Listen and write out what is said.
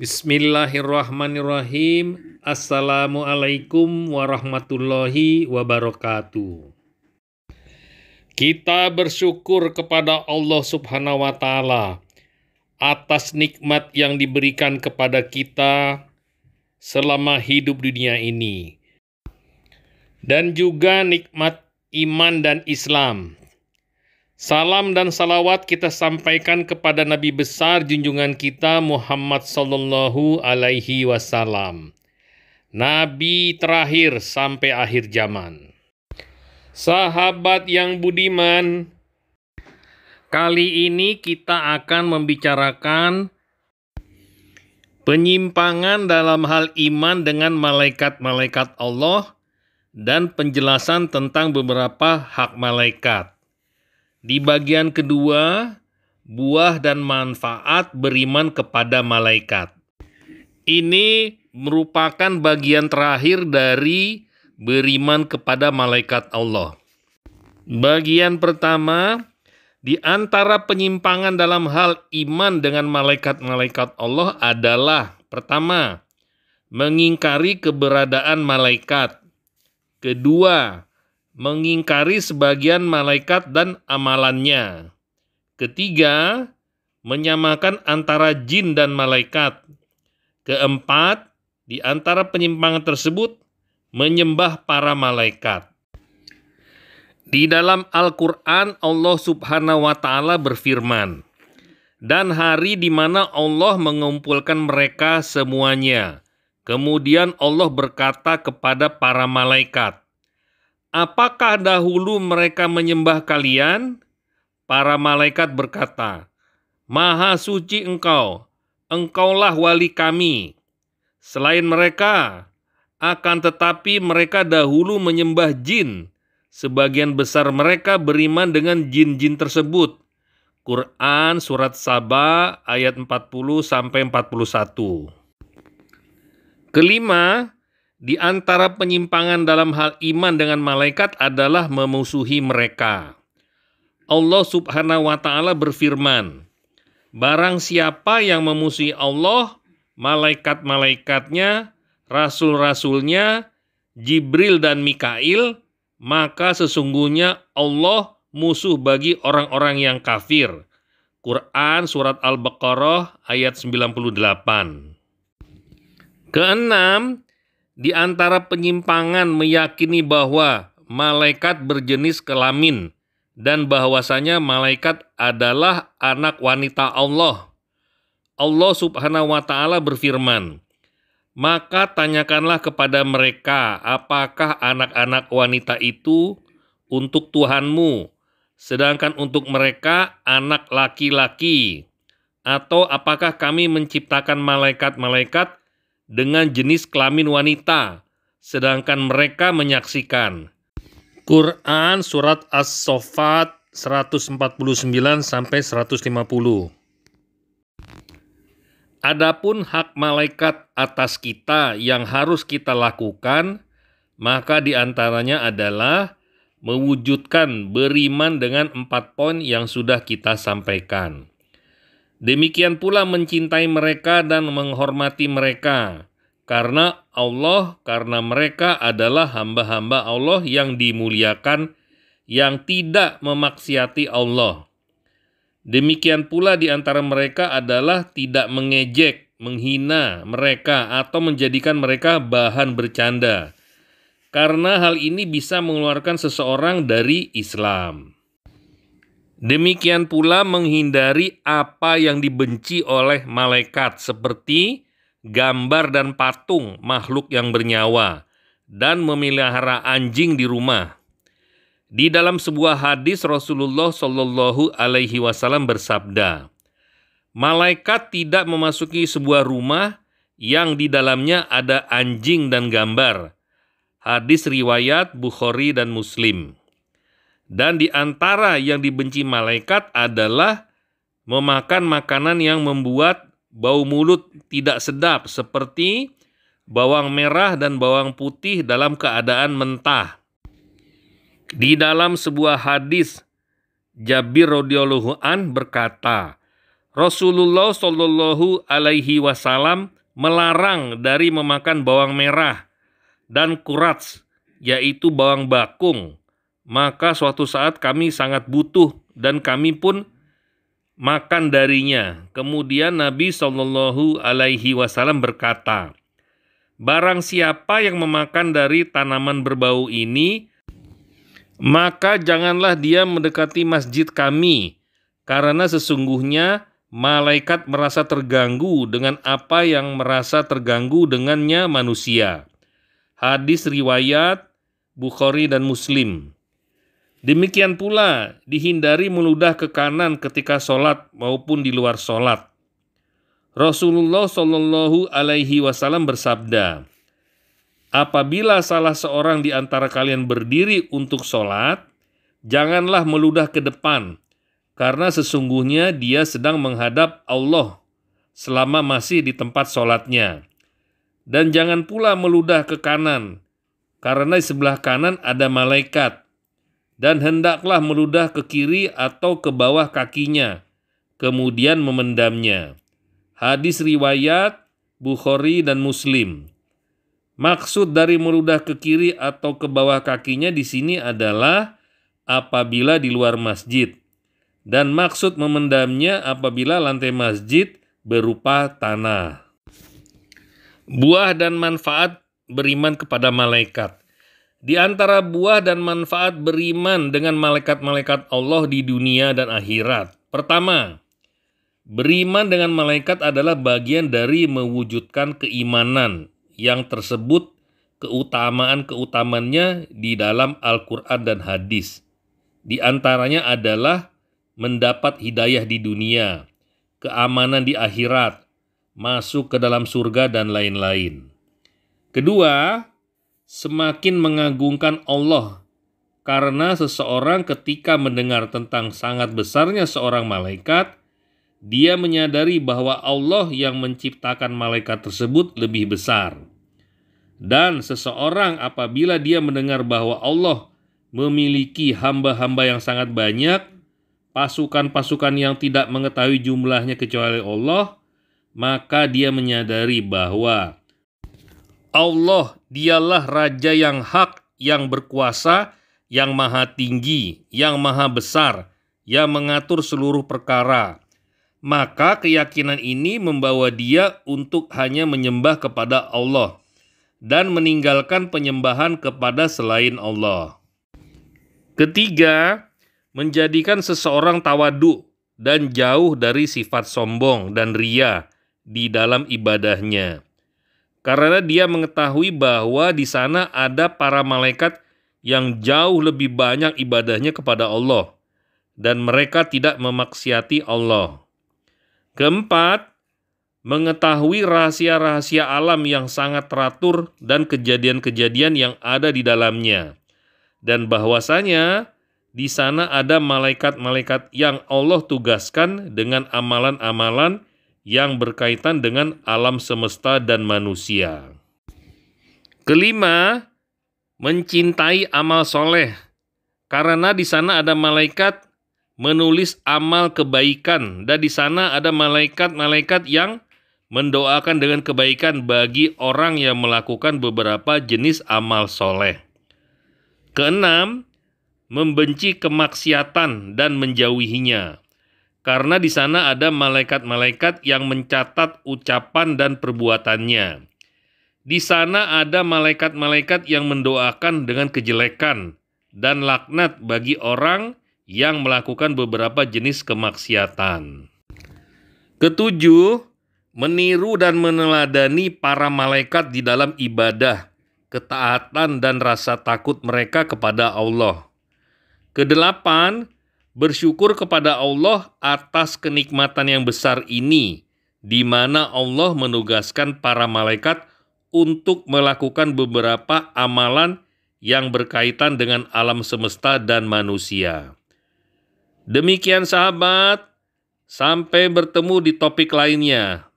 Bismillahirrahmanirrahim. Assalamualaikum warahmatullahi wabarakatuh. Kita bersyukur kepada Allah Subhanahu wa Ta'ala atas nikmat yang diberikan kepada kita selama hidup di dunia ini, dan juga nikmat iman dan Islam Salam dan salawat kita sampaikan kepada Nabi besar junjungan kita Muhammad Sallallahu Alaihi Wasallam. Nabi terakhir sampai akhir zaman. Sahabat yang budiman, kali ini kita akan membicarakan penyimpangan dalam hal iman dengan malaikat-malaikat Allah dan penjelasan tentang beberapa hak malaikat. Di bagian kedua, buah dan manfaat beriman kepada malaikat. Ini merupakan bagian terakhir dari beriman kepada malaikat Allah. Bagian pertama, di antara penyimpangan dalam hal iman dengan malaikat-malaikat Allah adalah pertama, mengingkari keberadaan malaikat. Kedua, mengingkari sebagian malaikat dan amalannya. Ketiga, menyamakan antara jin dan malaikat. Keempat, di antara penyimpangan tersebut menyembah para malaikat. Di dalam Al-Qur'an Allah Subhanahu wa taala berfirman, "Dan hari di mana Allah mengumpulkan mereka semuanya." Kemudian Allah berkata kepada para malaikat, Apakah dahulu mereka menyembah kalian? Para malaikat berkata, Maha suci engkau, engkaulah wali kami. Selain mereka, akan tetapi mereka dahulu menyembah jin. Sebagian besar mereka beriman dengan jin-jin tersebut. Quran surat Saba ayat 40 41. Kelima, di antara penyimpangan dalam hal iman dengan malaikat adalah memusuhi mereka. Allah Subhanahu wa taala berfirman, "Barang siapa yang memusuhi Allah, malaikat-malaikatnya, rasul-rasulnya, Jibril dan Mikail, maka sesungguhnya Allah musuh bagi orang-orang yang kafir." Quran surat Al-Baqarah ayat 98. Keenam, di antara penyimpangan meyakini bahwa malaikat berjenis kelamin dan bahwasanya malaikat adalah anak wanita Allah. Allah Subhanahu wa taala berfirman, "Maka tanyakanlah kepada mereka apakah anak-anak wanita itu untuk Tuhanmu, sedangkan untuk mereka anak laki-laki." atau apakah kami menciptakan malaikat-malaikat dengan jenis kelamin wanita, sedangkan mereka menyaksikan. Quran Surat As-Sofat 149 sampai 150. Adapun hak malaikat atas kita yang harus kita lakukan, maka diantaranya adalah mewujudkan beriman dengan empat poin yang sudah kita sampaikan. Demikian pula mencintai mereka dan menghormati mereka, karena Allah, karena mereka adalah hamba-hamba Allah yang dimuliakan, yang tidak memaksiati Allah. Demikian pula di antara mereka adalah tidak mengejek, menghina mereka, atau menjadikan mereka bahan bercanda, karena hal ini bisa mengeluarkan seseorang dari Islam. Demikian pula menghindari apa yang dibenci oleh malaikat seperti gambar dan patung makhluk yang bernyawa dan memelihara anjing di rumah. Di dalam sebuah hadis Rasulullah Shallallahu alaihi wasallam bersabda, "Malaikat tidak memasuki sebuah rumah yang di dalamnya ada anjing dan gambar." Hadis riwayat Bukhari dan Muslim. Dan di antara yang dibenci malaikat adalah memakan makanan yang membuat bau mulut tidak sedap seperti bawang merah dan bawang putih dalam keadaan mentah. Di dalam sebuah hadis Jabir radhiyallahu an berkata, Rasulullah shallallahu alaihi wasallam melarang dari memakan bawang merah dan kurats, yaitu bawang bakung maka suatu saat kami sangat butuh dan kami pun makan darinya. Kemudian Nabi Shallallahu Alaihi Wasallam berkata, Barang siapa yang memakan dari tanaman berbau ini, maka janganlah dia mendekati masjid kami, karena sesungguhnya malaikat merasa terganggu dengan apa yang merasa terganggu dengannya manusia. Hadis riwayat Bukhari dan Muslim. Demikian pula dihindari meludah ke kanan ketika sholat maupun di luar sholat. Rasulullah Shallallahu Alaihi Wasallam bersabda, apabila salah seorang di antara kalian berdiri untuk sholat, janganlah meludah ke depan, karena sesungguhnya dia sedang menghadap Allah selama masih di tempat sholatnya. Dan jangan pula meludah ke kanan, karena di sebelah kanan ada malaikat dan hendaklah meludah ke kiri atau ke bawah kakinya, kemudian memendamnya. Hadis riwayat Bukhari dan Muslim. Maksud dari meludah ke kiri atau ke bawah kakinya di sini adalah apabila di luar masjid dan maksud memendamnya apabila lantai masjid berupa tanah. Buah dan manfaat beriman kepada malaikat. Di antara buah dan manfaat beriman dengan malaikat-malaikat Allah di dunia dan akhirat. Pertama, beriman dengan malaikat adalah bagian dari mewujudkan keimanan yang tersebut keutamaan-keutamannya di dalam Al-Quran dan hadis. Di antaranya adalah mendapat hidayah di dunia, keamanan di akhirat, masuk ke dalam surga, dan lain-lain. Kedua, semakin mengagungkan Allah karena seseorang ketika mendengar tentang sangat besarnya seorang malaikat, dia menyadari bahwa Allah yang menciptakan malaikat tersebut lebih besar. Dan seseorang apabila dia mendengar bahwa Allah memiliki hamba-hamba yang sangat banyak, pasukan-pasukan yang tidak mengetahui jumlahnya kecuali Allah, maka dia menyadari bahwa Allah dialah Raja yang hak, yang berkuasa, yang maha tinggi, yang maha besar, yang mengatur seluruh perkara. Maka keyakinan ini membawa dia untuk hanya menyembah kepada Allah dan meninggalkan penyembahan kepada selain Allah. Ketiga, menjadikan seseorang tawadu dan jauh dari sifat sombong dan ria di dalam ibadahnya karena dia mengetahui bahwa di sana ada para malaikat yang jauh lebih banyak ibadahnya kepada Allah dan mereka tidak memaksiati Allah. Keempat, mengetahui rahasia-rahasia alam yang sangat teratur dan kejadian-kejadian yang ada di dalamnya. Dan bahwasanya di sana ada malaikat-malaikat yang Allah tugaskan dengan amalan-amalan yang berkaitan dengan alam semesta dan manusia. Kelima, mencintai amal soleh, karena di sana ada malaikat menulis amal kebaikan, dan di sana ada malaikat-malaikat yang mendoakan dengan kebaikan bagi orang yang melakukan beberapa jenis amal soleh. Keenam, membenci kemaksiatan dan menjauhinya karena di sana ada malaikat-malaikat yang mencatat ucapan dan perbuatannya. Di sana ada malaikat-malaikat yang mendoakan dengan kejelekan dan laknat bagi orang yang melakukan beberapa jenis kemaksiatan. Ketujuh, meniru dan meneladani para malaikat di dalam ibadah, ketaatan dan rasa takut mereka kepada Allah. Kedelapan, bersyukur kepada Allah atas kenikmatan yang besar ini, di mana Allah menugaskan para malaikat untuk melakukan beberapa amalan yang berkaitan dengan alam semesta dan manusia. Demikian, sahabat, sampai bertemu di topik lainnya.